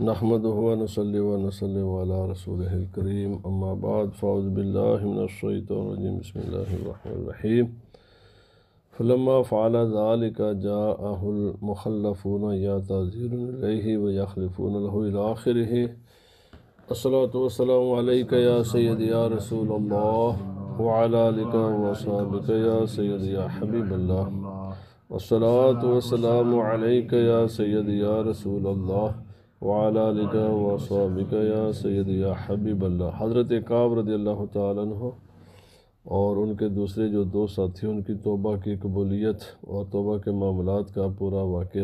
नहमद वनसल रसूल करीम अम्माबाद फ़ाउज़बिल्लाशतरजीम बसमीम फ़लमा फ़ाल का जा अहलमखलफ़ून या तज़ीर व यखलफ़ूनआखिर असलातम या सैद या रसूल वालिका वसाबिक या सैद या हबीबल्ला वसलात वसलाम या सैद या रसूल वाला वसाबिका या सैद या हबीब हज़रत काब रदी अल्लाह हो और उनके दूसरे जो दो साथी उनकी तोबा की कबूलीत और तोबा के मामलों का पूरा वाक़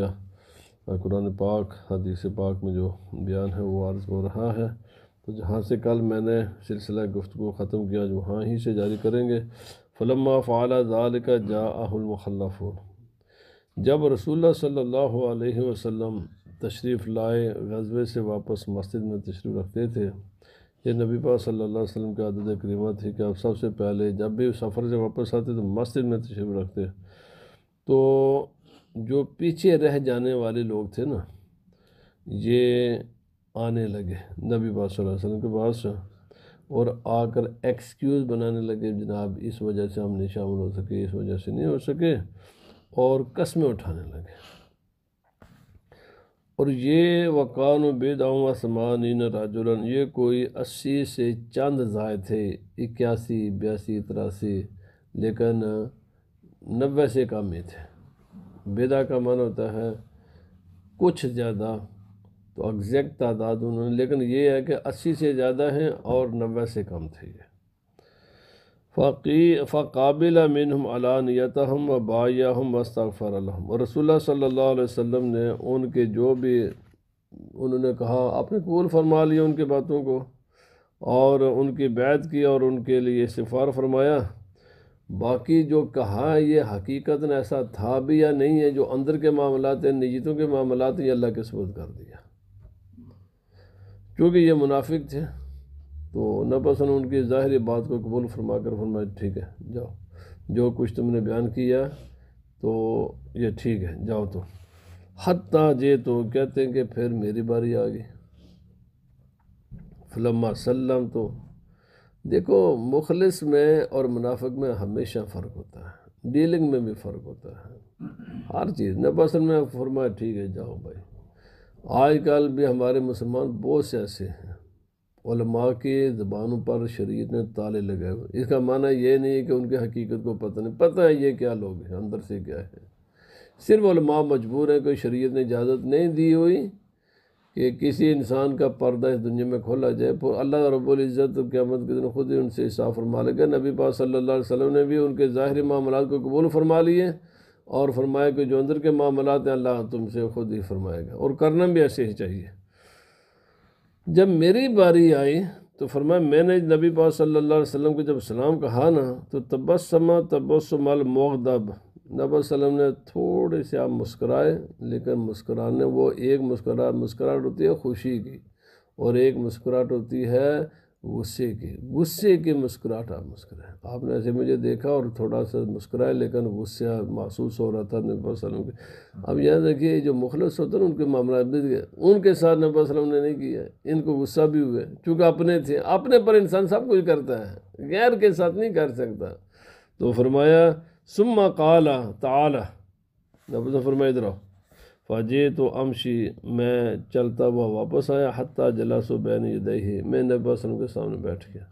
कुरान पाक हदीस पाक में जो बयान है वो आर्ज हो रहा है तो जहाँ से कल मैंने सिलसिला गुफ्तु ख़त्म किया जो वहाँ ही से जारी करेंगे फलम फाल दाल का जामखलफ़ जब रसूल सल्ला वसम तशरीफ़ लाए गजबे से वापस मस्जिद में तशरीफ़ रखते थे ये नबी पाक सल्लल्लाहु अलैहि वसल्लम की आदत करीमा थी कि आप सबसे पहले जब भी सफ़र से वापस आते तो मस्जिद में तशरीफ़ रखते तो जो पीछे रह जाने वाले लोग थे ना ये आने लगे नबी पाक सल्लल्लाहु अलैहि वसल्लम के पास और आकर एक्सक्यूज़ बनाने लगे जनाब इस वजह से हम नहीं शामिल हो सके इस वजह से नहीं हो सके और कस्में उठाने लगे और ये वकान बेदाऊँ आसमान इन राजन ये कोई अस्सी से चंद जाए थे इक्यासी बयासी तिरासी लेकिन नब्बे से कम ही थे बेदा का मन होता है कुछ ज़्यादा तो एग्जैक्ट तादाद उन्होंने लेकिन ये है कि अस्सी से ज़्यादा हैं और नब्बे से कम थे ये फ़की फ़ाबिल अलानियत हम व बायाहम वस्तफ़रहम रसोल्ला सल्ला वसम ने उनके जो भी उन्होंने कहा आपने कबूल फरमा लिया उनके बातों को और उनकी बैत की और उनके लिए सिफार फरमाया बाकी जो कहा है ये हकीकत ने ऐसा था भी या नहीं है जो अंदर के मामलात हैं निजीतों के मामलात ये अल्लाह के सबूत कर दिया क्योंकि ये मुनाफिक थे तो नपसन उनकी ज़ाहिर बात को कबूल फरमा कर फरमाए ठीक है जाओ जो कुछ तुमने बयान किया तो ये ठीक है जाओ तो हत्ता जे तो कहते हैं कि फिर मेरी बारी आ गई फलमा सल्लम तो देखो मुखलस में और मुनाफिक में हमेशा फ़र्क होता है डीलिंग में भी फ़र्क होता है हर चीज़ नपसंद में फरमाए ठीक है जाओ भाई आजकल भी हमारे मुसलमान बहुत से ऐसे हैं के ज़बानों पर शरीत ने ताले लगाए हुए इसका माना यह नहीं है कि उनके हकीकत को पता नहीं पता है ये क्या लोग हैं अंदर से क्या है सिर्फ मजबूर हैं कि शरीत ने इजाज़त नहीं दी हुई कि किसी इंसान का पर्दा इस दुनिया में खोला जाए फिर अल्लाह रब्ज़त तो क़्यामत के दिन खुद ही उनसे हिसाब फरमा लेगा नबी पाक सल्लल्लाहु अलैहि वसल्लम ने भी उनके जाहिर मामला को कबूल फरमा लिए और फरमाया कि जो अंदर के मामला हैं अल्लाह तुमसे खुद ही फरमाएगा और करना भी ऐसे ही चाहिए जब मेरी बारी आई तो फरमाया मैंने नबी पा सल्ला अलैहि को जब सलाम कहा ना तो तबसम तबसमल मोगदब नबी ने थोड़े से आप मुस्कराए लेकिन मुस्कराने वो एक मुस्करा मुस्कराहट होती है खुशी की और एक मुस्कराहट होती है गुस्से के गुस्से के मुस्कुराहट आप मुस्कुराए आपने ऐसे मुझे देखा और थोड़ा सा मुस्कुराए लेकिन गुस्सा महसूस हो रहा था नबी वसलम के अब याद रखिए जो मुखलस होते हैं उनके मामला बीत गए उनके साथ नबी वसलम ने नहीं किया इनको गुस्सा भी हुआ चूँकि अपने थे अपने पर इंसान सब कुछ करता है गैर के साथ नहीं कर सकता तो फरमाया सुम्मा काला ताला नबी फरमाया इधर फ़ाजे तो अमशी मैं चलता हुआ वापस आया हती सो बैन दही मैं नबी वसलम के सामने बैठ गया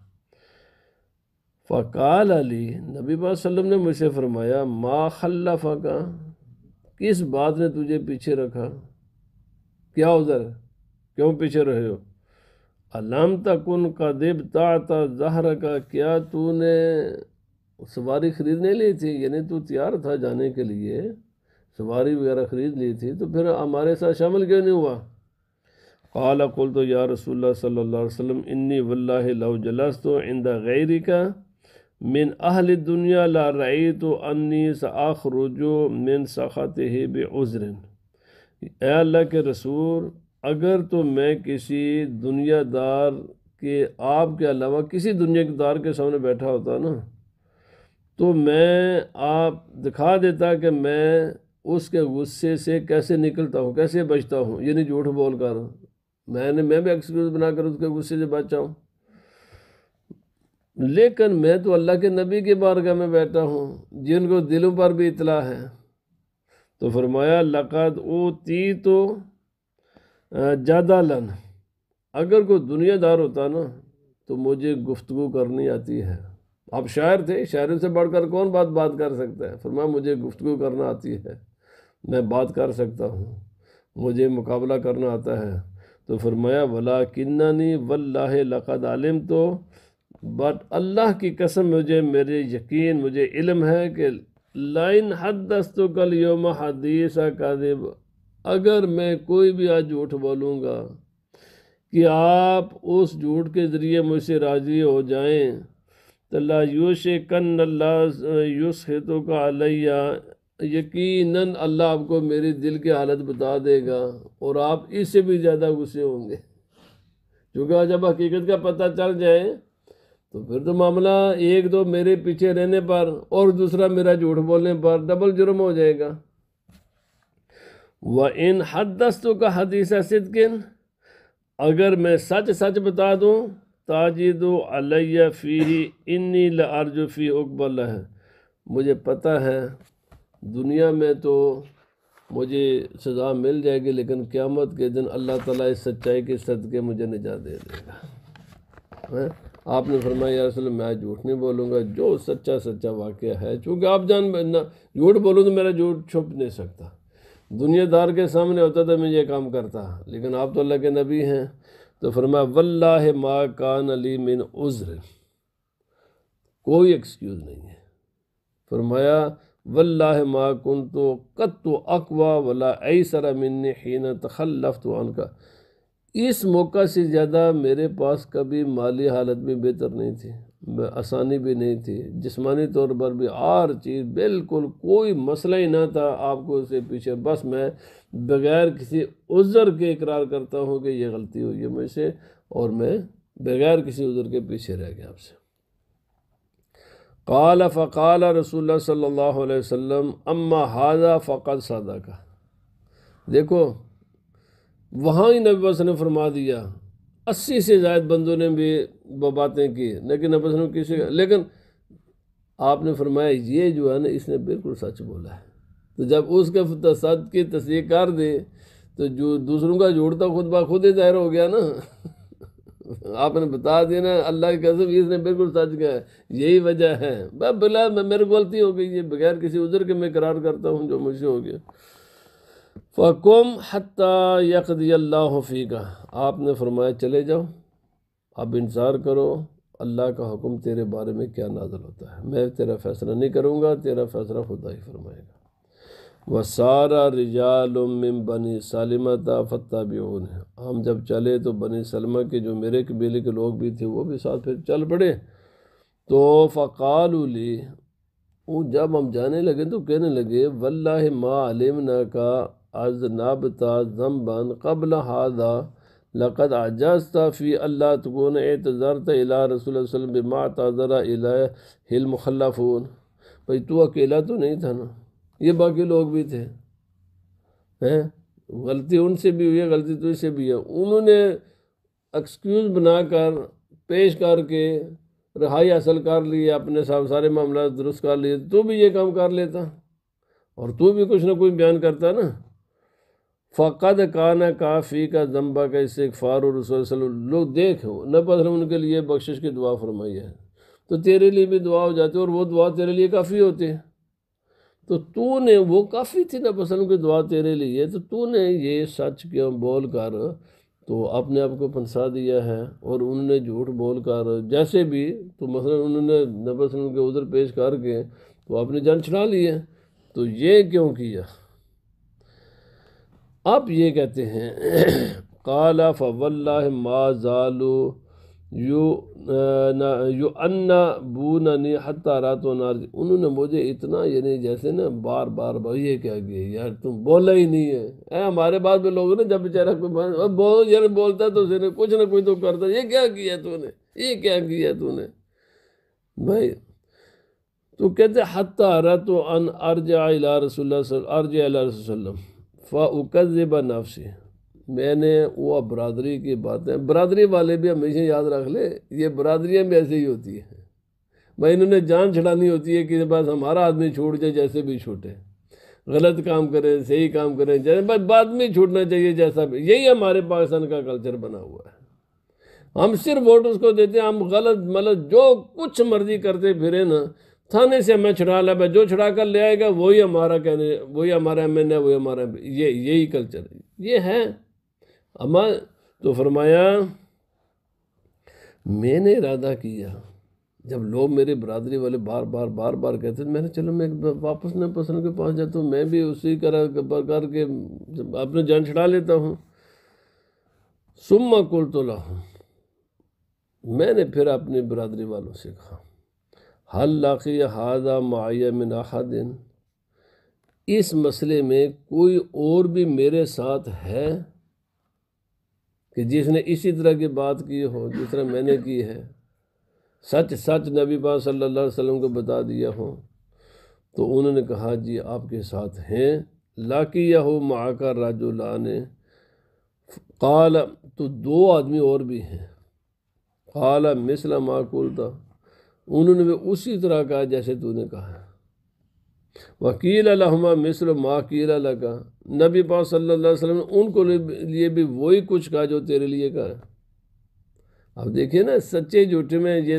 फ़काल अली नबी वसलम ने मुझसे फरमाया मा खल्ला फ़ाका किस बात ने तुझे पीछे रखा क्या उधर क्यों पीछे रहे हो अलाम तकुन का देब ताता जहर का क्या तूने सवारी ख़रीदने ली थी यानी तू तैयार था जाने के लिए सवारी वगैरह ख़रीद ली थी तो फिर हमारे साथ शामिल क्यों नहीं हुआ अला कुल तो या रसूल सल्ला वसलम इन्नी वल्ला तो इंदा गैरी का मिन अहल दुनिया ला रही तो अन्नी रुजो मिन सख़त ही उजरन अल्लाह के रसूल अगर तो मैं किसी दुनियादार के आपके अलावा किसी दुनियादार के सामने बैठा होता ना तो मैं आप दिखा देता कि मैं उसके गुस्से से कैसे निकलता हूँ कैसे बचता हूँ ये नहीं झूठ बोल कर मैंने मैं भी एक्सक्यूज बनाकर उसके गुस्से से बचाऊँ लेकिन मैं तो अल्लाह के नबी के बारगाह में बैठा हूँ जिनको दिलों पर भी इतला है तो फरमाया लक़द ओ ती तो ज़्यादा लन अगर कोई दुनियादार होता ना तो मुझे गुफ्तु करनी आती है आप शायर थे शायरों से बढ़कर कौन बात बात कर सकता है फरमाया मुझे गुफ्तु करना आती है मैं बात कर सकता हूँ मुझे मुकाबला करना आता है तो फरमाया वला किन्नानी वल्लाह लक़द आलिम तो बट अल्लाह की कसम मुझे मेरे यकीन मुझे इल्म है कि लाइन दस्तु कल योम हदीस कादिब अगर मैं कोई भी आज झूठ बोलूँगा कि आप उस झूठ के ज़रिए मुझसे राज़ी हो जाएँ तो ला यूश कन यूस हेतु का अलैया यकीनन अल्लाह आपको मेरे दिल की हालत बता देगा और आप इससे भी ज़्यादा गुस्से होंगे क्योंकि जब हकीकत का पता चल जाए तो फिर तो मामला एक दो तो मेरे पीछे रहने पर और दूसरा मेरा झूठ बोलने पर डबल जुर्म हो जाएगा वह इन हद दस्तों का हदीसा सिदकिन अगर मैं सच सच बता दूँ ताजिद अलैया फ़ी इन्नी लर्जुफ़ी उकबल है मुझे पता है दुनिया में तो मुझे सज़ा मिल जाएगी लेकिन क़्यामत के दिन अल्लाह ताला इस सच्चाई के सदक़े मुझे निजात दे देगा है? आपने फरमाया रसल मैं झूठ नहीं बोलूँगा जो सच्चा सच्चा वाक़ है चूँकि आप जान ना झूठ बोलूँ तो मेरा झूठ छुप नहीं सकता दुनियादार के सामने होता था तो मैं ये काम करता लेकिन आप तो अल्लाह के नबी हैं तो फरमाया वल्लाह मा कान अली मिन उज़्र कोई एक्सक्यूज़ नहीं है फरमाया वल्लाह मा कन तो कत अकवा वला ऐसरा मिन्नी हीन तखल्लफ तो का इस मौका से ज़्यादा मेरे पास कभी माली हालत भी बेहतर नहीं थी आसानी भी नहीं थी जिसमानी तौर पर भी हर चीज़ बिल्कुल कोई मसला ही ना था आपको उसके पीछे बस मैं बग़ैर किसी उज़र के इकरार करता हूँ कि यह गलती हुई है मुझसे और मैं बग़ैर किसी उज़र के पीछे रह गया आपसे काल फ़काल रसूल सल्ला वम अम्मा हाजा फ़क़त सादा का देखो वहाँ ही नबी वसन ने फरमा दिया अस्सी से जायद बंदों ने भी वो बातें की लेकिन नबी वसन किसी लेकिन आपने फरमाया ये जो है ना इसने बिल्कुल सच बोला है तो जब उसके सद की तस्दीक कर दे तो जो दूसरों का जोड़ता तो खुद ब खुद ही ज़ाहिर हो गया ना आपने बता दिया ना अल्लाह की कसम इसने बिल्कुल सच कहा यही वजह है बस बिला मैं मेरे गलती हो गई ये बगैर किसी उजर के मैं करार करता हूँ जो मुझे हो गया फ़कुम हती यकदी का आपने फरमाया चले जाओ अब इंतज़ार करो अल्लाह का हुक्म तेरे बारे में क्या नाजल होता है मैं तेरा फ़ैसला नहीं करूँगा तेरा फ़ैसला खुदा ही फरमाएगा व सारा रिजालम बनी सलमा था फ़त्ता बिहून है हम जब चले तो बनी सलमा के जो मेरे कबीले के लोग भी थे वो भी साथ फिर चल पड़े तो फ़कालूली जब हम जाने लगे तो कहने लगे वल्ला माँ आलिमना का अज नाबता बन कबल हादा लक़द आजाजता फ़ी अल्लाह ए तज़र अला रसूल वसलम बिमा अला हिल फ़ोन भाई तू अकेला तो नहीं था ना ये बाकी लोग भी थे हैं गलती उनसे भी हुई है गलती तो इससे भी है उन्होंने एक्सक्यूज़ बनाकर पेश करके रहाई हासिल कर ली अपने सारे मामला दुरुस्त कर लिए तो भी ये काम कर लेता और तू भी कुछ ना कुछ बयान करता ना फ़कद काना काफ़ी का जम्बा का इससे इकफार और रसोल लोग देखो न असलम उनके लिए बख्शिश की दुआ फरमाई है तो तेरे लिए भी दुआ हो जाती है और वो दुआ तेरे लिए काफ़ी होती है तो तूने वो काफ़ी थी ना पसंद की दुआ तेरे लिए तो तूने ये सच क्यों बोल कर तो अपने आप को फंसा दिया है और उन्होंने झूठ बोल कर जैसे भी तो मसलन उन्होंने नबी के उधर पेश करके तो आपने जान छुड़ा ली है तो ये क्यों किया आप ये कहते हैं काला फवल्ला माजालू यू ना अन्ना बू नी हत्ता रातों नार उन्होंने मुझे इतना यानी जैसे ना बार बार भाई ये क्या किया यार तुम बोला ही नहीं है ऐ हमारे बाद में लोग ना जब बेचारा बोल यार बोलता है तो उसे कुछ ना कुछ तो करता ये क्या किया तूने ये क्या किया तूने भाई तो कहते हत्ता रातों अन अर्ज अला रसोल्ला अर्ज अला रसोल्लम फ़ा उकज़ मैंने वो बरदरी की बातें बरदरी वाले भी हमेशा याद रख ले ये बरदरियाँ भी ऐसे ही होती हैं भाई इन्होंने जान छड़ानी होती है कि बस हमारा आदमी छूट जाए जैसे भी छूटे गलत काम करें सही काम करें जैसे बस बाद में छूटना चाहिए जैसा भी यही हमारे पाकिस्तान का कल्चर बना हुआ है हम सिर्फ वोट उसको देते हैं हम गलत मतलब जो कुछ मर्जी करते फिरे ना थाने से हमें छुड़ा ला भाई जो छुड़ा कर ले आएगा वही हमारा कहने वही हमारा एम एन ए वही हमारा ये यही कल्चर ये है अमल तो फरमाया मैंने इरादा किया जब लोग मेरे बरदरी वाले बार बार बार बार कहते थे मैंने चलो मैं वापस न पसंद के पास जाता हूँ मैं भी उसी तरह प्रकार के अपने जान छड़ा लेता हूँ सुम्मा कुल तो लाहूँ मैंने फिर अपने बरदरी वालों से कहा हल लाखी हादा माया मिन दिन इस मसले में कोई और भी मेरे साथ है कि जिसने इसी तरह की बात की हो जिस तरह मैंने की है सच सच नबी पा सल्ला अलैहि को बता दिया हो तो उन्होंने कहा जी आपके साथ हैं या हो माका राजुल्ला ने काला तो दो आदमी और भी हैं काला मिसला माकुल था उन्होंने भी उसी तरह कहा जैसे तूने कहा वकील लहमा मिस्र माकील का नबी पा सल्ला अलैहि ने उनको लिए भी वही कुछ कहा जो तेरे लिए कहा अब देखिए ना सच्चे झूठे में ये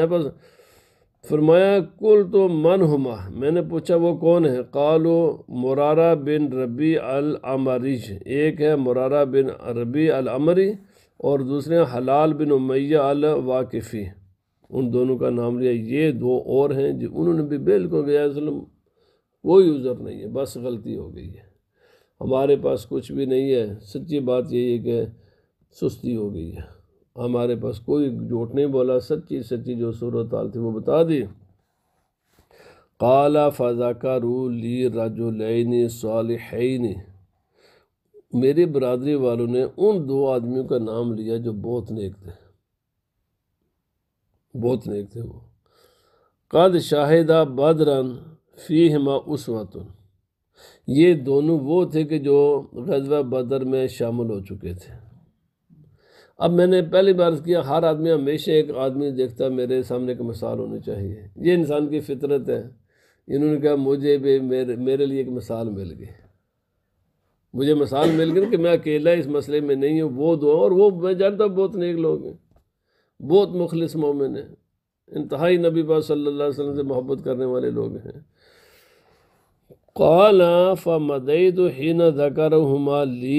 नबस फरमाया कुल तो मन हुमा मैंने पूछा वो कौन है कालो मुरारा बिन रबी अल अमरीश एक है मुरारा बिन रबी अल अमरी और दूसरे हलाल बिन उमैया अल वाकिफ़ी उन दोनों का नाम लिया ये दो और हैं जो उन्होंने भी बिल्कुल गया वो यूज़र नहीं है बस गलती हो गई है हमारे पास कुछ भी नहीं है सच्ची बात यही है कि सुस्ती हो गई है हमारे पास कोई झूठ नहीं बोला सच्ची सच्ची जो सूरत हाल थी वो बता दी काला फ़ाजा का रू ली राजो राजुलैनी सालहैनी मेरी बरदरी वालों ने उन दो आदमियों का नाम लिया जो बहुत नेक थे बहुत नेक थे वो कद शाहिदा बदरन फ़ी हमा उसवत ये दोनों वो थे कि जो गजवा बदर में शामिल हो चुके थे अब मैंने पहली बार किया हर आदमी हमेशा एक आदमी देखता मेरे सामने एक मिसाल होनी चाहिए ये इंसान की फितरत है इन्होंने कहा मुझे भी मेरे मेरे लिए एक मिसाल मिल गई मुझे मिसाल मिल गई कि मैं अकेला इस मसले में नहीं हूँ वो दो और वो मैं जानता बहुत नेक लोग हैं बहुत मुखलिस मोमिन हैं इंतहाई नबी पाक सल्लल्लाहु अलैहि से मोहब्बत करने वाले लोग हैं कौल फ़मद हिन दकर हमा ली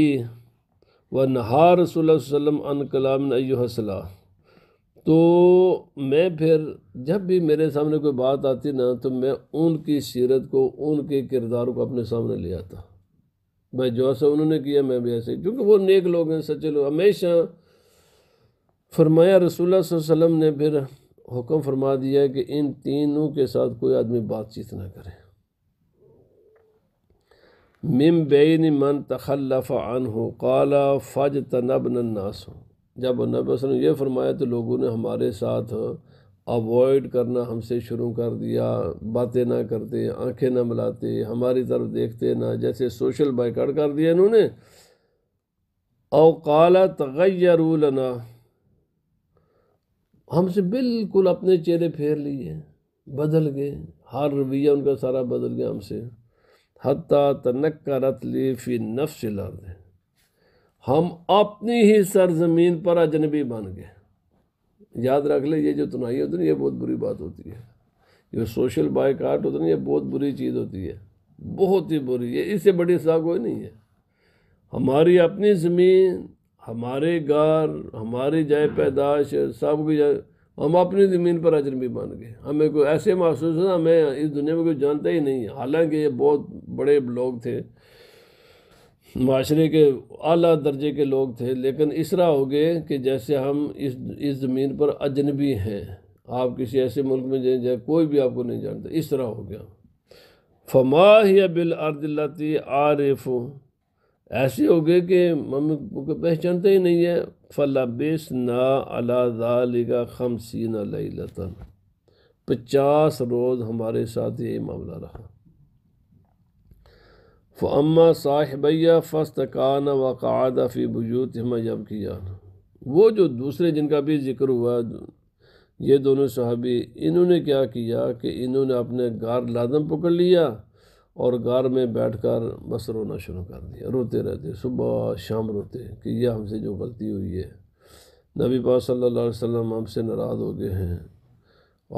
व नहा रसोल्लम वसम अन तो मैं फिर जब भी मेरे सामने कोई बात आती ना तो मैं उनकी सीरत को उनके किरदार को अपने सामने ले आता मैं जो ऐसा उन्होंने किया मैं भी ऐसे क्योंकि वो नेक लोग हैं सच्चे लोग हमेशा फरमाया रसूल वसम ने फिर हुक्म फरमा दिया कि इन तीनों के साथ कोई आदमी बातचीत ना करे बेन मन तखलफ़ अन हो कला फ़ज नन्नास हो जब नबी वसम ये फरमाया तो लोगों ने हमारे साथ अवॉइड करना हमसे शुरू कर दिया बातें ना करते आंखें ना मिलाते हमारी तरफ देखते ना जैसे सोशल बाइकाट कर दिया इन्होंने और अवकाला तगैरूलना हमसे बिल्कुल अपने चेहरे फेर लिए बदल गए हर रवैया उनका सारा बदल गया हमसे हती तनक्कारत ली फ़ी नफ्स लर्द हम अपनी ही सरजमीन पर अजनबी बन गए याद रख ले ये जो तुनाई होती है ये बहुत बुरी बात होती है जो सोशल बायकाट होता है ये बहुत बुरी चीज़ होती है बहुत ही बुरी है इससे बड़ी सजा कोई नहीं है हमारी अपनी ज़मीन हमारे घर हमारी जाए पैदाश सब कुछ हम अपनी ज़मीन पर अजनबी बन गए हमें कोई ऐसे महसूस ना हमें इस दुनिया में कोई जानता ही नहीं हालांकि ये बहुत बड़े लोग थे माशरे के अला दर्जे के लोग थे लेकिन इस तरह हो गए कि जैसे हम इस इस ज़मीन पर अजनबी हैं आप किसी ऐसे मुल्क में जाए जाए कोई भी आपको नहीं जानता इस तरह हो गया फमा ही बिल अर्दलती आरिफ़ ऐसे हो गए कि मम्मी को पहचानते ही नहीं है बेस ना अलागा खमसी ना लता पचास रोज़ हमारे साथ यही मामला रहा फ़म्मा साहिबैया फ़स्तकान वक़ाद फ़ी बजूत हम किया वो जो दूसरे जिनका भी जिक्र हुआ ये दोनों साहबी इन्होंने क्या किया कि इन्होंने अपने गार लादम पकड़ लिया और घर में बैठ कर बस रोना शुरू कर दिया रोते रहते सुबह शाम रोते कि यह हमसे जो गलती हुई है नबी पा सल्ला वसम हमसे नाराज़ हो गए हैं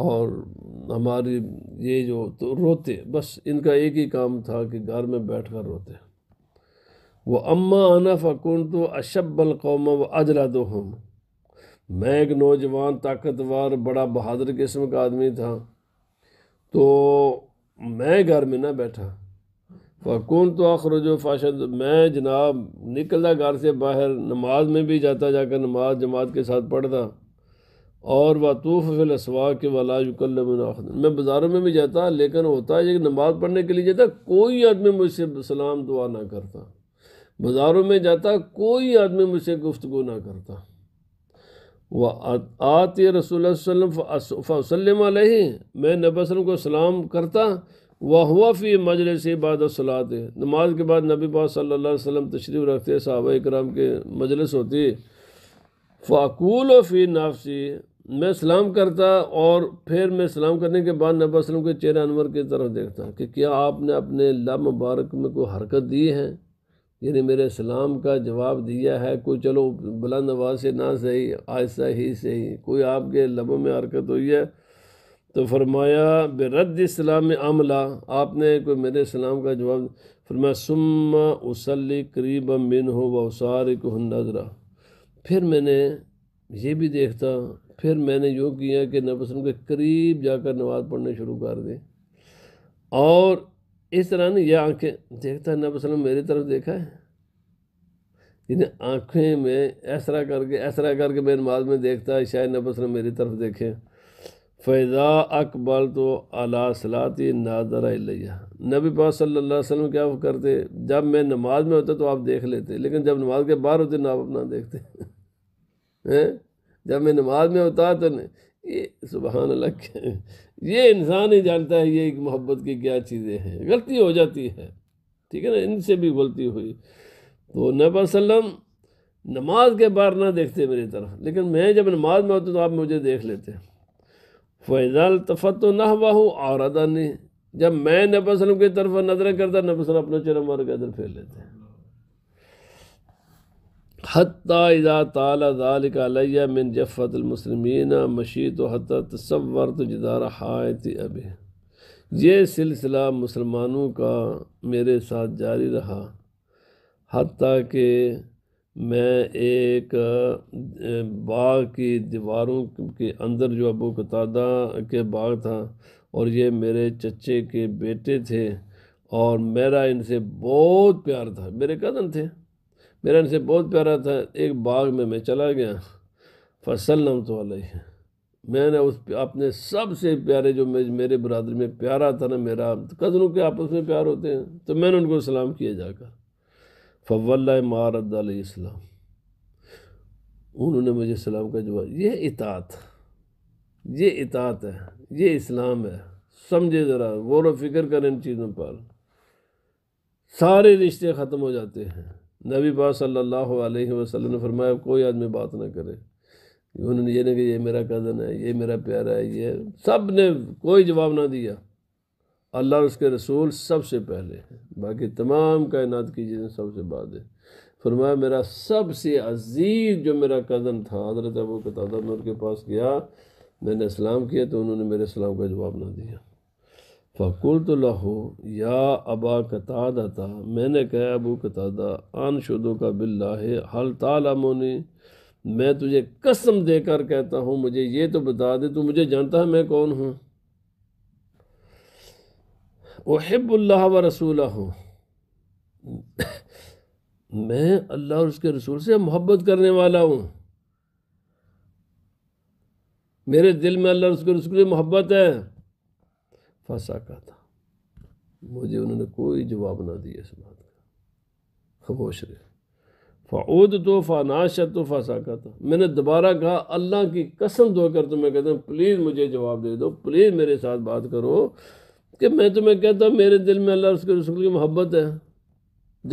और हमारी ये जो तो रोते बस इनका एक ही काम था कि घर में बैठ कर रोते वो अम्मा आना फ़कुन तो अशब्बल कौम व अजला दो हम मैं एक नौजवान ताकतवर बड़ा बहादुर किस्म का आदमी था तो मैं घर में ना बैठा फ़ाकून तो आखरजो फाशद मैं जनाब निकलता घर से बाहर नमाज में भी जाता जाकर नमाज जमात के साथ पढ़ता और वातूफ़ असवा के वाला युकल मैं बाज़ारों में भी जाता लेकिन होता है कि नमाज पढ़ने के लिए जाता कोई आदमी मुझसे सलाम दुआ ना करता बाज़ारों में जाता कोई आदमी मुझसे गुफ्तगु ना करता व आती रसूल फ़सलम मैं नबी वसलम को सलाम करता वह हुआ फ़ी मजलिस बाद सलात नमाज के बाद नबी पा सल्ला वसलम तशरीफ़ रखते साहब कराम के मजलिस होती फ़ाकूल फ़ी नाफसी मैं सलाम करता और फिर मैं सलाम करने के बाद नबी वसलम के चेहरे अनवर की तरफ देखता कि क्या आपने अपने ला मुबारक में कोई हरकत दी है जिन्हें मेरे सलाम का जवाब दिया है कोई चलो बुलंद आवाज़ से ना सही आहिस्ता ही सही कोई आपके लबों में हरकत हुई है तो फरमाया बेरद इस्लाम अमला आपने कोई मेरे सलाम का जवाब फरमाया सुम्मा उसली करीब मिन हो वसार को नजरा फिर मैंने ये भी देखता फिर मैंने यूँ किया कि नबसम के करीब जाकर नमाज़ पढ़ने शुरू कर दी और इस तरह ने यह आंखें देखता है नबी मेरी तरफ देखा है इन आँखें में ऐसा करके ऐसा करके मैं नमाज में देखता है शायद नबी मेरी तरफ देखे फैज़ा अकबल तो अला सलाती नाजरा लिया नबी पा सल्लल्लाहु अलैहि वसल्लम क्या करते जब मैं नमाज में होता तो आप देख लेते लेकिन जब नमाज के बाहर होते ना आप अपना देखते हैं जब मैं नमाज में होता तो ये सुबहान अल्लाह ये इंसान ही जानता है ये एक मोहब्बत की क्या चीज़ें हैं गलती हो जाती है ठीक है ना इनसे भी गलती हुई तो नबी वसल्लम नमाज के बार ना देखते मेरी तरह लेकिन मैं जब नमाज में होती तो आप मुझे देख लेते फ़ैज़ाल तफ़त तो ना हुआ हूँ और अदा नहीं जब मैं नबी वसल्लम की तरफ नजर करता नबी वसल्लम अपना चेहरा मार के इधर फेर लेते हैं हत्या तालिका मिन जफ़तमसलमिन मशीत हत तस्वर तजदार हायत अब ये सिलसिला मुसलमानों का मेरे साथ जारी रहा हती कि मैं एक बाग की दीवारों के अंदर जो अबू कतादा के बाग था और ये मेरे चचे के बेटे थे और मेरा इनसे बहुत प्यार था मेरे कज़न थे मेरा इनसे बहुत प्यारा था एक बाग में मैं चला गया नम तो मैंने उस अपने सबसे प्यारे जो मेरे बरदरी में प्यारा था ना मेरा कज़नों के आपस में प्यार होते हैं तो मैंने उनको सलाम किया जाकर फवल मारदाम उन्होंने मुझे सलाम का जवाब ये इतात ये इतात है ये इस्लाम है समझे ज़रा गौर व फिक्र करें इन चीज़ों पर सारे रिश्ते ख़त्म हो जाते हैं नबी पा सल्लल्लाहु अलैहि वसल्लम ने फरमाया कोई आदमी बात ना करे उन्होंने ये नहीं कि ये मेरा कज़न है ये मेरा प्यारा है ये सब ने कोई जवाब ना दिया अल्लाह उसके रसूल सबसे पहले हैं बाकी तमाम कायनात की चीज़ें सबसे बाद है फरमाया मेरा सबसे अजीज़ जो मेरा कज़न था हजरत अबू कतादा मैं उनके पास गया मैंने इस्लाम किया तो उन्होंने मेरे इस्लाम का जवाब ना दिया फ़कुल तो लहो या अबा कतादता मैंने कहा अबू कतादा आन शुदो का बिल्ला है हल तालमोनी मैं तुझे कसम देकर कहता हूँ मुझे ये तो बता दे तू मुझे जानता है मैं कौन हूँ ओहिबुल्ला व रसूल हूँ मैं अल्लाह और उसके रसूल से मोहब्बत करने वाला हूँ मेरे दिल में अल्लाह उसके रसूल से मोहब्बत है फंसा का था मुझे उन्होंने कोई जवाब ना दिया इस बात का खामोश रहे फ़ाउद तो फ़ानाशत तो फंसा का था मैंने दोबारा कहा अल्लाह की कसम धोकर तुम्हें कहता हूँ प्लीज़ मुझे जवाब दे दो प्लीज़ मेरे साथ बात करो कि मैं तुम्हें कहता हूँ मेरे दिल में अल्लाह उसके रसूल की मोहब्बत है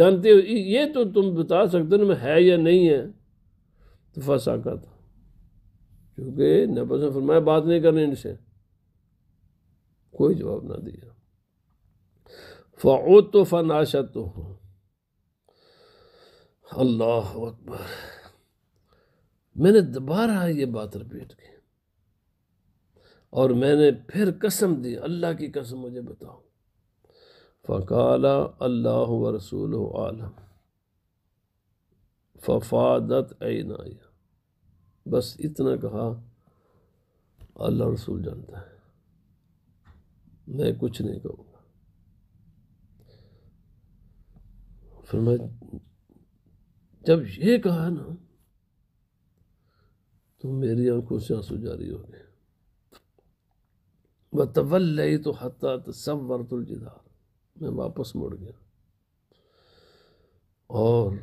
जानते हो ये तो तुम बता सकते हो मैं है या नहीं है तो फंसा का था क्योंकि नबस ने फरमाया बात नहीं करनी इनसे कोई जवाब ना दिया फ़ौत तो फनाशा तो हो अल्लाह अकबर मैंने दोबारा ये बात रिपीट की और मैंने फिर कसम दी अल्लाह की कसम मुझे बताओ फ़काला अल्लाह व रसूल आलम फ़फादत ऐना बस इतना कहा अल्लाह रसूल जानता है मैं कुछ नहीं कहूँगा फिर मैं जब ये कहा ना तो मेरी आंखों से आंसू जारी हो गए वह तवल तो हता तो सब वर्तुलजिदार मैं वापस मुड़ गया और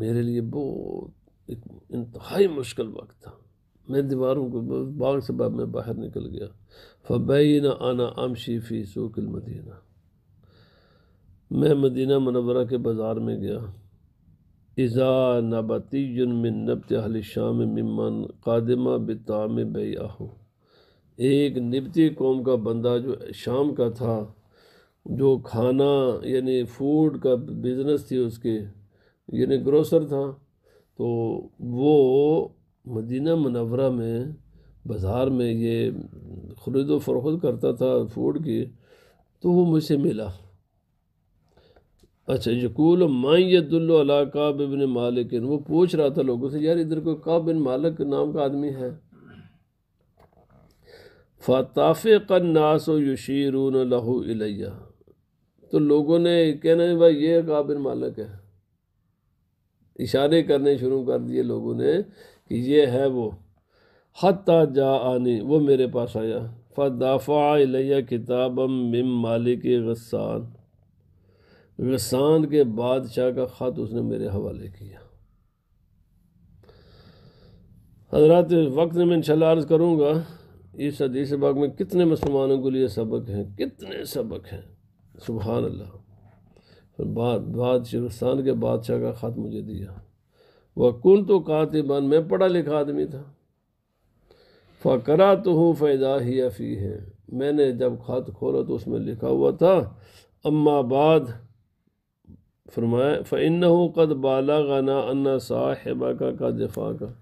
मेरे लिए बहुत एक इंतहाई मुश्किल वक्त था मैं दीवारों को बाग से बाग में बाहर निकल गया फ़बैन आना आमशी शीफी सोकिल मदीना मैं मदीना मनवरा के बाज़ार में गया इज़ा नबाती में नबत अहल शाम मिमन कादमा बताम बयाहो एक निबती कौम का बंदा जो शाम का था जो खाना यानी फूड का बिज़नेस थी उसके यानी ग्रोसर था तो वो मदीना मनवरा में बाज़ार में ये खरीद फरोख्त करता था फूड की तो वो मुझसे मिला अच्छा यकूल यदुल्ला काब बिन मालिक वो पूछ रहा था लोगों से यार इधर कोई काब बिन मालिक नाम का आदमी है फ़ाताफ़नास यशीरून लहू इलैया तो लोगों ने कहना है भाई ये काबिन मालिक है इशारे करने शुरू कर दिए लोगों ने कि ये है वो हता जा आनी वो मेरे पास आया फ़ाफ़ा लिया किताबम मिम मालिक गस्सान गस्सान के बादशाह का ख़त उसने मेरे हवाले किया हजरत वक्त में इंशाल्लाह अर्ज़ करूँगा इस हदीस बाग में कितने मुसलमानों के लिए सबक हैं कितने सबक हैं सुबहान अल्लाह बाद बादशाह के बादशाह का ख़त मुझे दिया वह कन तो कातिबन में पढ़ा लिखा आदमी था फ़करा तो हूँ फ़ैदा ही अफ़ी है मैंने जब खात खोला तो उसमें लिखा हुआ था अम्मा बाद फरमाया फ़िन कद बाला गाना अन्ना साहेबा का का दिफा का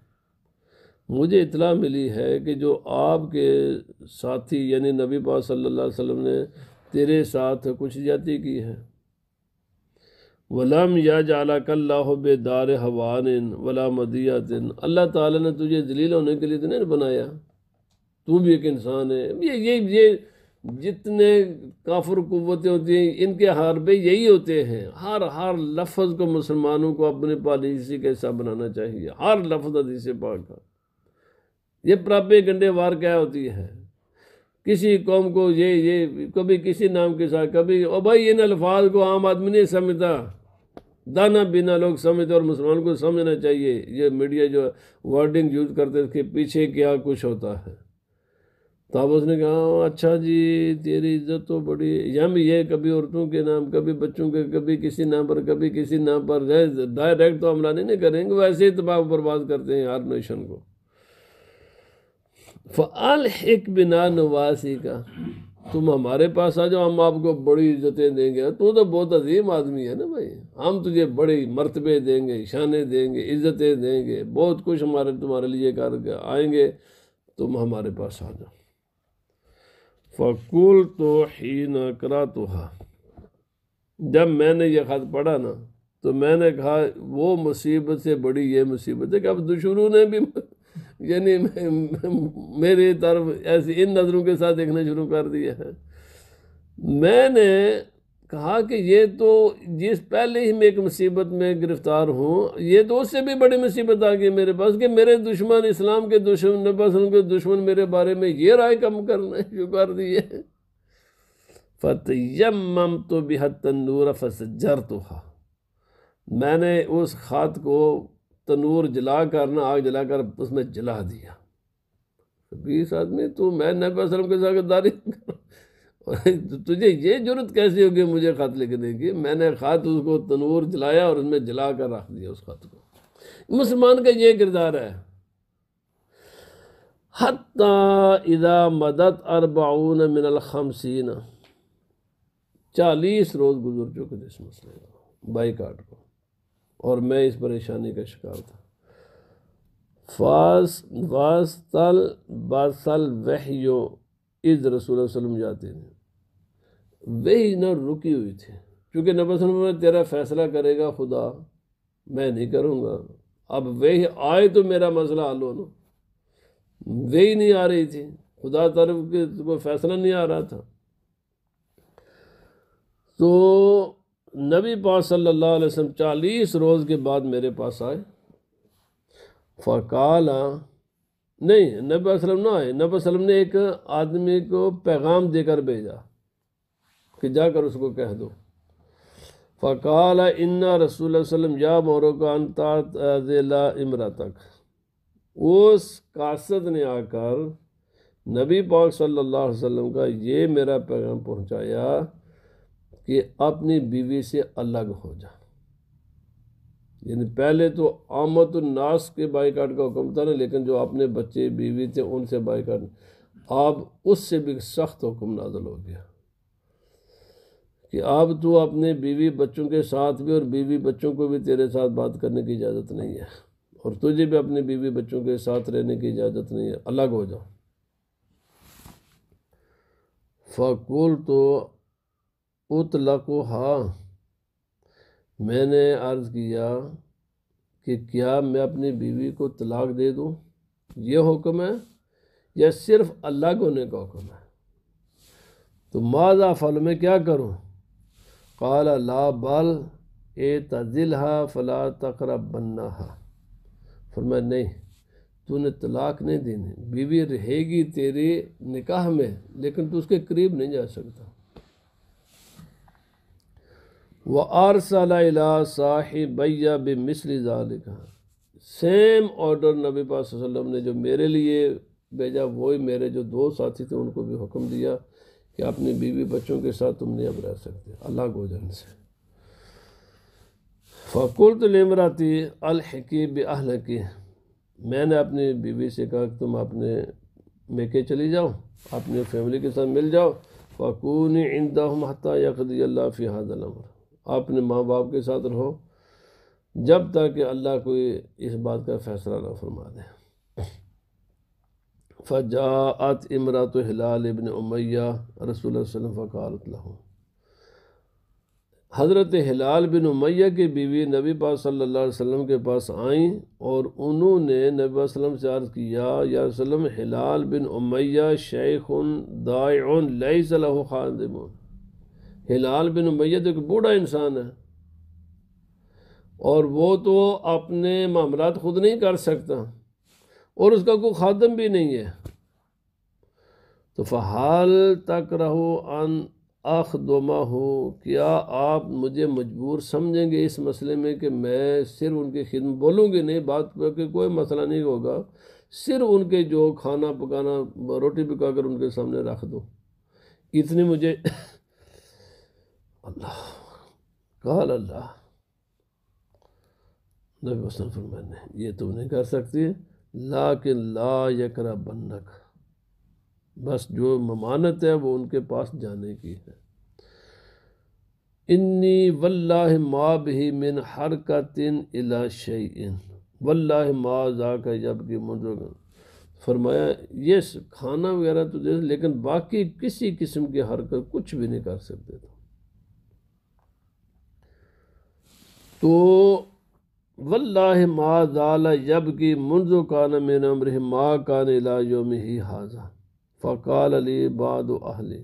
मुझे इतला मिली है कि जो आपके साथी यानी नबी पा सल्ला वसम ने तेरे साथ कुछ जाति की है वलम या बेदार हवान वला दिन अल्लाह ताला ने तुझे जलील होने के लिए तो नहीं बनाया तू भी एक इंसान है ये ये ये जितने काफुर कुतें होती हैं इनके हार पे यही होते हैं हर हर लफ्ज़ को मुसलमानों को अपने पॉलिसी का हिस्सा बनाना चाहिए हर लफ्ज़ से पाक का ये प्रापे गंडे वार क्या होती है किसी कौम को ये ये कभी किसी नाम के साथ कभी और भाई इन अल्फाज को आम आदमी नहीं समझता दाना बिना लोग समझते और मुसलमान को समझना चाहिए ये मीडिया जो वर्डिंग यूज करते इसके पीछे क्या कुछ होता है तो आप उसने कहा हाँ, अच्छा जी तेरी इज्जत तो बड़ी यम ये कभी औरतों के नाम कभी बच्चों के कभी किसी नाम पर कभी किसी नाम पर डायरेक्ट तो हमला नहीं करेंगे वैसे ही तबाह बर्बाद करते हैं हर नेशन को फ़ाल एक बिना नवासी का तुम हमारे पास आ जाओ हम आपको बड़ी इज्जतें देंगे तू तो बहुत अजीम आदमी है ना भाई हम तुझे बड़े मरतबे देंगे शाने देंगे इज्जतें देंगे बहुत कुछ हमारे तुम्हारे लिए कर आएंगे तुम हमारे पास आ जाओ फ़कुल तो ही न करा तो जब मैंने यह खत पढ़ा ना तो मैंने कहा वो मुसीबत से बड़ी ये मुसीबत है कि अब दुशरू ने भी यानी मेरी तरफ ऐसी इन नज़रों के साथ देखना शुरू कर दिया है मैंने कहा कि ये तो जिस पहले ही मैं एक मुसीबत में गिरफ़्तार हूँ ये तो उससे भी बड़ी मुसीबत आ गई मेरे पास कि मेरे दुश्मन इस्लाम के दुश्मन बस उनके दुश्मन मेरे बारे में ये राय कम करना शुरू कर दिए फ़तयम तो बेहद तंदूर फसजर तो मैंने उस खात को तनूर जला कर ना आग जला कर उसने जला दिया बीस आदमी तू मैं नबी वसलम के साथ गद्दारी तुझे ये जरूरत कैसी होगी मुझे ख़त लिखने की मैंने ख़त उसको तनूर जलाया और उसमें जला कर रख दिया उस ख़त को मुसलमान का ये किरदार है हत्ता इदा मदत अरबाउन मिनल खमसीना चालीस रोज़ गुजर चुके थे इस मसले को बाईकाट को और मैं इस परेशानी का शिकार था फास वास्तल बासल वह यो इज रसूल वसलम जाते थे वही न रुकी हुई थी क्योंकि नबी में तेरा फैसला करेगा खुदा मैं नहीं करूँगा अब वही आए तो मेरा मसला हल हो वही नहीं आ रही थी खुदा तरफ के तो कोई फैसला नहीं आ रहा था तो नबी पा सल्ला वसम चालीस रोज़ के बाद मेरे पास आए फ़काला नहीं नबी वसलम ना आए नबी वसलम ने एक आदमी को पैगाम देकर भेजा कि जाकर उसको कह दो फ़काल इन्ना रसूल वसलम या मोरो ताजिला इमरा तक उस कासद ने आकर नबी पाक सल्लल्लाहु अलैहि वसल्लम का ये मेरा पैगाम पहुंचाया कि अपनी बीवी से अलग हो जा यानी पहले तो आमद तो नास के बाईकाट का हुक्म था ना लेकिन जो अपने बच्चे बीवी थे उनसे बाईकाट अब उससे भी सख्त हुक्म नाजल हो गया कि अब तो अपने बीवी बच्चों के साथ भी और बीवी बच्चों को भी तेरे साथ बात करने की इजाज़त नहीं है और तुझे भी अपने बीवी बच्चों के साथ रहने की इजाज़त नहीं है अलग हो जाओ फकुल तो उतलको हाँ मैंने अर्ज़ किया कि क्या मैं अपनी बीवी को तलाक दे दूँ ये हुक्म है या सिर्फ अल्लाह को होने का हुक्म है तो माजा फल में क्या करूँ काला ला बल ए तजिल हा फला तकरा बनना हा मैं नहीं तूने तलाक नहीं देनी बीवी रहेगी तेरे निकाह में लेकिन तू उसके करीब नहीं जा सकता व आरसला साहिबैया बसरी का सेम ऑर्डर नबी वसल्लम ने जो मेरे लिए भेजा वही मेरे जो दो साथी थे उनको भी हुक्म दिया कि अपनी बीवी बच्चों के साथ तुम नहीं अब रह सकते अल्लाह गोजन से फ़कुल तो लेमराती अलहकी बहल की मैंने अपनी बीवी से कहा कि तुम अपने मेके चली जाओ अपनी फैमिली के साथ मिल जाओ फ़कून इंदा हम यकदी अल्लाह फ़िहाद अलमर अपने माँ बाप के साथ रहो जब तक अल्लाह कोई इस बात का फैसला ना फरमा दे फ़जात इमरा तो हिलाल इबन उमैया रसूल वसलम फ़ारत हज़रत हिलाल बिन उमैया की बीवी नबी पा सल्ला अलैहि के पास आईं और उन्होंने नबी वसलम से अर्ज़ किया या वसलम हिलाल बिन उमैया शेख दाय लई सलाह खानदमन हिलाल बिन मैद एक बूढ़ा इंसान है और वो तो अपने मामला ख़ुद नहीं कर सकता और उसका कोई खादम भी नहीं है तो फ़हाल तक रहो अन आख दोमा हो क्या आप मुझे मजबूर समझेंगे इस मसले में कि मैं सिर्फ उनकी खिदमत बोलूँगी नहीं बात पर कि कोई मसला नहीं होगा सिर्फ उनके जो खाना पकाना रोटी पका कर उनके सामने रख दो इतनी मुझे अल्लाह कहा अल्लाह नबी वसलम फरमाने ये तुम नहीं कर सकती ला के ला यकरा बन्नक बस जो ममानत है वो उनके पास जाने की है इन्नी वल्लाह माँ भी मिन हर का तिन इलाशन वल्ला वल्लाह माँ जा का जब फरमाया ये खाना वगैरह तो दे लेकिन बाकी किसी किस्म की हरकत कुछ भी नहीं कर सकते थे तो वल्ल माजाला यब की मुंजो कान मेन अम्र माँ कान योम ही हाजा फ़काल अली बाद आहले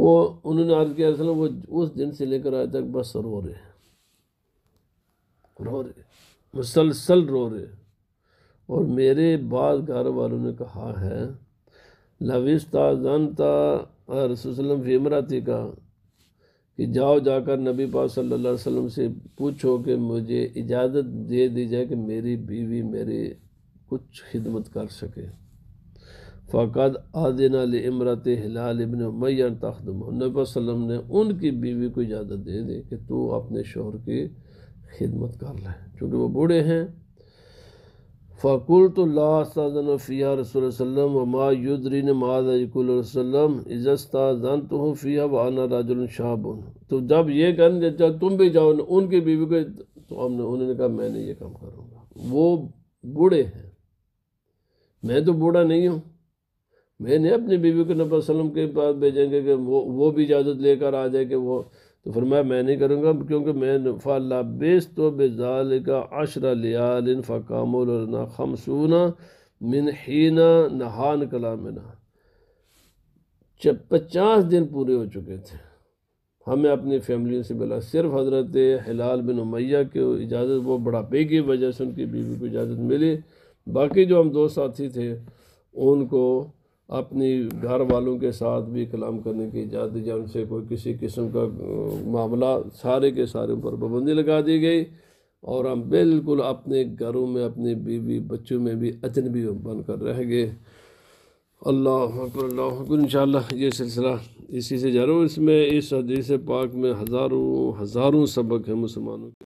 वो उन्होंने आज किया वो उस दिन से लेकर आज तक बस रो रहे रो रहे मुसलसल रो रहे और मेरे बाद घर वालों ने कहा है लविस्ता जनता रसुलम फीमराती का कि जाओ जाकर नबी पा सल्लल्लाहु अलैहि वसल्लम से पूछो कि मुझे इजाज़त दे दी जाए कि मेरी बीवी मेरी कुछ खिदमत कर सके फ़कद आदिन इमरत हिलाल इबन मैन तखदम नबी ने उनकी बीवी को इजाज़त दे दी कि तू अपने शोहर की खिदमत कर लें चूँकि वो बूढ़े हैं फ़कुल तो लास्तफ़िया रसोल वसम वमा युद्रीन माजकुलसम इज़स्ता जन तो हूँ फ़िया वाना राजुल तो जब ये करने देता तुम भी जाओ उनकी बीवी को तो हमने उन्होंने कहा मैं नहीं ये काम करूँगा वो बूढ़े हैं मैं तो बूढ़ा नहीं हूँ मैंने अपनी बीवी को नबी वसलम के पास भेजेंगे कि वो वो भी इजाज़त लेकर आ जाए कि वो तो फरमाया मैं नहीं करूँगा क्योंकि मैं बेस तो बेजाल का अशरा लियालिन फ़कामना खमसूना मिन हीना नहान कलामिना जब पचास दिन पूरे हो चुके थे हमें अपनी फैमिली से मिला सिर्फ हज़रत हिलाल बिन उमैया की इजाज़त वो पे की वजह से उनकी बीवी को इजाज़त मिली बाकी जो हम दो साथी थे उनको अपने घर वालों के साथ भी कलाम करने की इजाज़त दी जाए उनसे कोई किसी किस्म का मामला सारे के सारे पर पाबंदी लगा दी गई और हम बिल्कुल अपने घरों में अपने बीवी बच्चों में भी अजनबी बनकर रह गए अल्लाह अल्लाह इंशाल्लाह ये सिलसिला इसी से जरूर इसमें इस हदीस पाक में हज़ारों हज़ारों सबक हैं मुसलमानों के